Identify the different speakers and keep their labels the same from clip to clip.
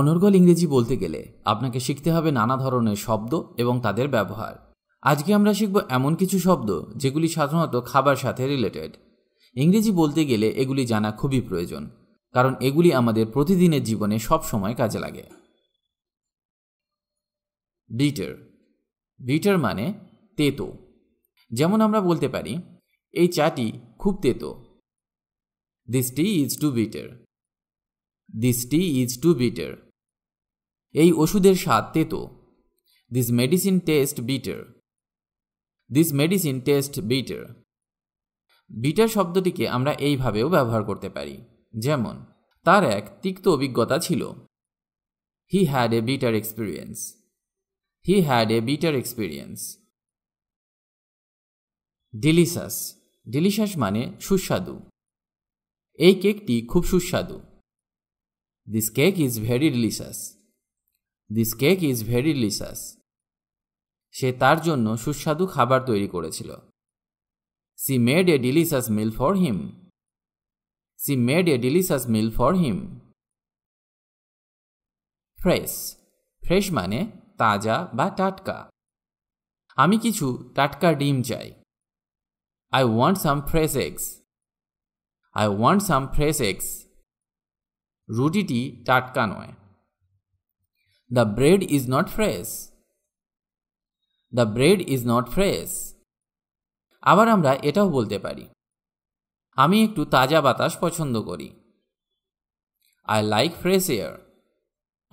Speaker 1: অনর্গল ইংরেজি বলতে গেলে আপনাকে শিখতে হবে নানা ধরনের শব্দ এবং তাদের ব্যবহার আজকে আমরা শিখব এমন কিছু শব্দ যেগুলি সাধারণত খাবার সাথে রিলেটেড ইংরেজি বলতে গেলে এগুলি জানা খুবই প্রয়োজন কারণ এগুলি আমাদের প্রতিদিনের জীবনে সব সময় কাজে লাগে বিটার বিটার মানে তেতো যেমন আমরা বলতে পারি এই চাটি খুব তেতো this tea is too bitter this tea is too bitter এই ওষুধের স্বাদ তেতো this medicine taste bitter this medicine taste bitter bitter শব্দটিকে আমরা এইভাবেও ব্যবহার করতে পারি যেমন তার এক তিক্ত অভিজ্ঞতা ছিল he had a bitter experience he had a bitter experience delicious delicious মানে সুস্বাদু এই কেকটি খুব সুস্বাদু this cake is very delicious. This cake is very delicious. সে তার জন্য সুস্বাদু খাবার তৈরি করেছিল she made a delicious meal for him she made a delicious meal for him fresh fresh মানে তাজা বা টাটকা আমি কিছু টাটকা ডিম চাই I want some fresh eggs I want some fresh eggs রুটিটি টাটকা নয় the bread is not fresh the bread is not fresh আবার আমরা এটাও বলতে পারি আমি একটু তাজা বাতাস পছন্দ করি I like fresh air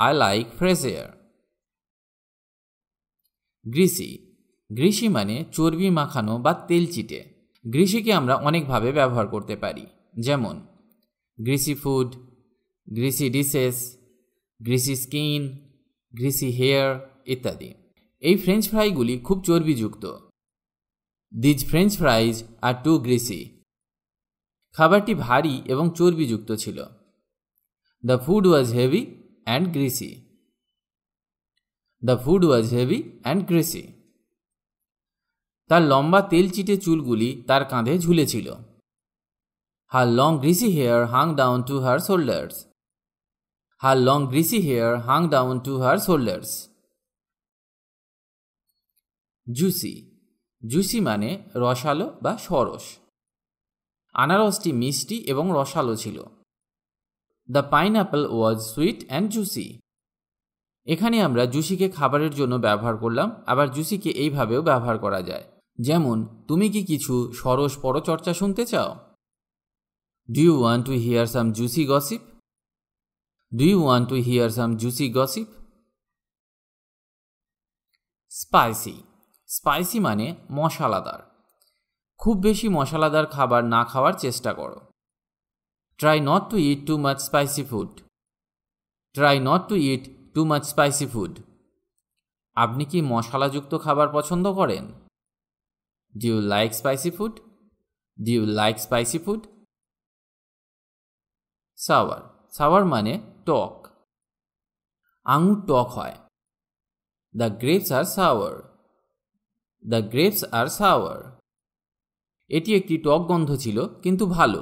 Speaker 1: I like fresh air greasy greasy মানে চর্বি মাখানো বা তেল চিটে গ্রিসিকে আমরা অনেকভাবে ব্যবহার করতে পারি যেমন greasy food greasy dishes greasy skin greasy hair ইত্যাদি এই ফ্রেঞ্চ ফ্রাইগুলি খুব চর্বিযুক্ত these French fries are too greasy খাবারটি ভারী এবং চর্বিযুক্ত ছিল the food was heavy and greasy the food was heavy and greasy তার লম্বা তেলচিটে চুলগুলি তার কাঁধে ঝুলেছিল her long greasy hair hung down to her shoulders Her long greasy hair hung down to her shoulders. Juicy juicy মানে রসালো বা সরস আনারসটি মিষ্টি এবং রসালো ছিল the pineapple was sweet and juicy এখানে আমরা জুসিকে খাবারের জন্য ব্যবহার করলাম আবার জুসিকে এইভাবেও ব্যবহার করা যায় যেমন তুমি কি কিছু সরস পরচর্চা শুনতে চাও do you want to hear some juicy gossip Do you want to hear some juicy gossip? Spicy spicy মানে মশলাদার খুব বেশি মশলাদার খাবার না খাওয়ার চেষ্টা করো try not to eat too much spicy food try not to eat too much spicy food আপনি কি মশলাযুক্ত খাবার পছন্দ করেন do you like spicy food do you like spicy food sour sour মানে টক আঙুর টক হয় the grapes are sour the grapes are sour এটি একটি টক গন্ধ ছিল কিন্তু ভালো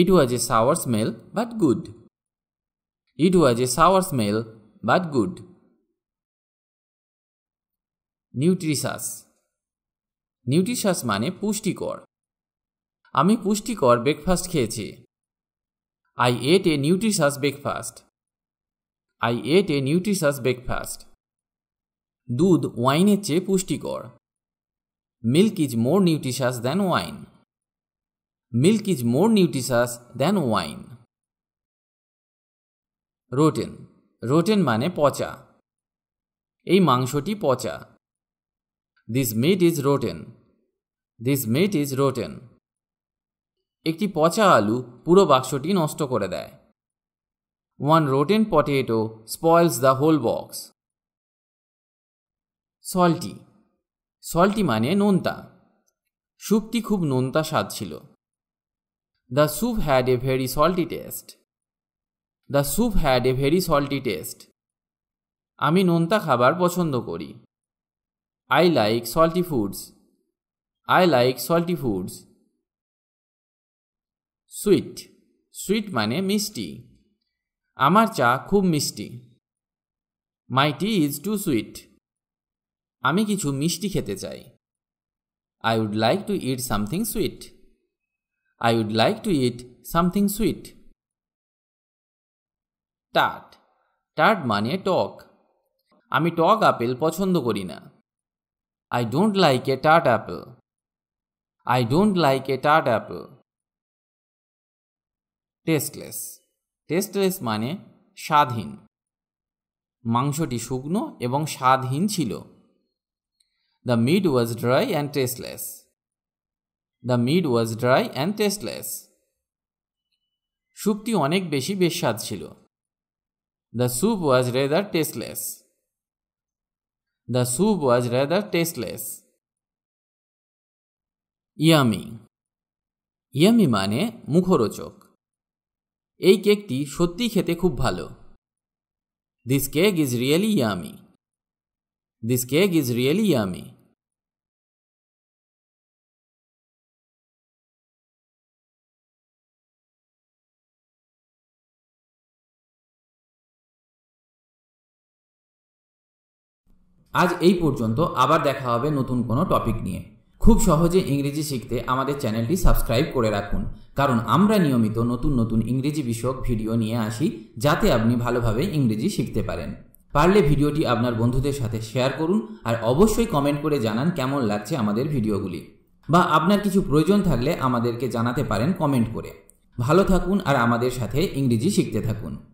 Speaker 1: it was a sour smell but good it was a sour smell but good nutritious nutritious মানে পুষ্টিকর আমি পুষ্টিকর ব্রেকফাস্ট খেয়েছি I ate a nutritious breakfast. I ate a nutritious breakfast. দুধ ওয়াইনের চেয়ে পুষ্টিকর milk is more nutritious than wine milk is more nutritious than wine rotten rotten মানে পচা এই মাংসটি পচা this meat is rotten this meat is rotten একটি পচা আলু পুরো বাক্সটি নষ্ট করে দেয় one rotten potato spoils the whole box salty salty মানে নোনতা স্যুপটি খুব নোনতা স্বাদ ছিল the soup had a very salty taste the soup had a very salty taste আমি নোনতা খাবার পছন্দ করি I like salty foods I like salty foods sweet sweet মানে মিষ্টি আমার চা খুব মিষ্টি মাই টি ইজ টু সুইট আমি কিছু মিষ্টি খেতে চাই I would like to it something sweet I would like to it something sweet টাট টাট মানে টক আমি টক আপেল পছন্দ করি না I don't like a টাট Apple I don't like a টাট Apple tasteless tasteless মানে স্বাদহীন মাংসটি শুকনো এবং স্বাদহীন ছিল the meat was dry and tasteless the meat was dry and tasteless সুপটি অনেক বেশি বেস্বাদ ছিল the soup was rather tasteless the soup was rather tasteless yummy yummy মানে মুখরোচক এই কেকটি সত্যিই খেতে খুব ভালো this cake is really yummy this cake is really yummy আজ এই পর্যন্ত আবার দেখা হবে নতুন কোনো টপিক নিয়ে খুব সহজে ইংরেজি শিখতে আমাদের চ্যানেলটি সাবস্ক্রাইব করে রাখুন কারণ আমরা নিয়মিত নতুন নতুন ইংরেজি বিষয়ক ভিডিও নিয়ে আসি যাতে আপনি ভালোভাবে ইংরেজি শিখতে পারেন পারলে ভিডিওটি আপনার বন্ধুদের সাথে শেয়ার করুন আর অবশ্যই কমেন্ট করে জানান কেমন লাগছে আমাদের ভিডিওগুলি বা আপনার কিছু প্রয়োজন থাকলে আমাদেরকে জানাতে পারেন কমেন্ট করে ভালো থাকুন আর আমাদের সাথে ইংরেজি শিখতে থাকুন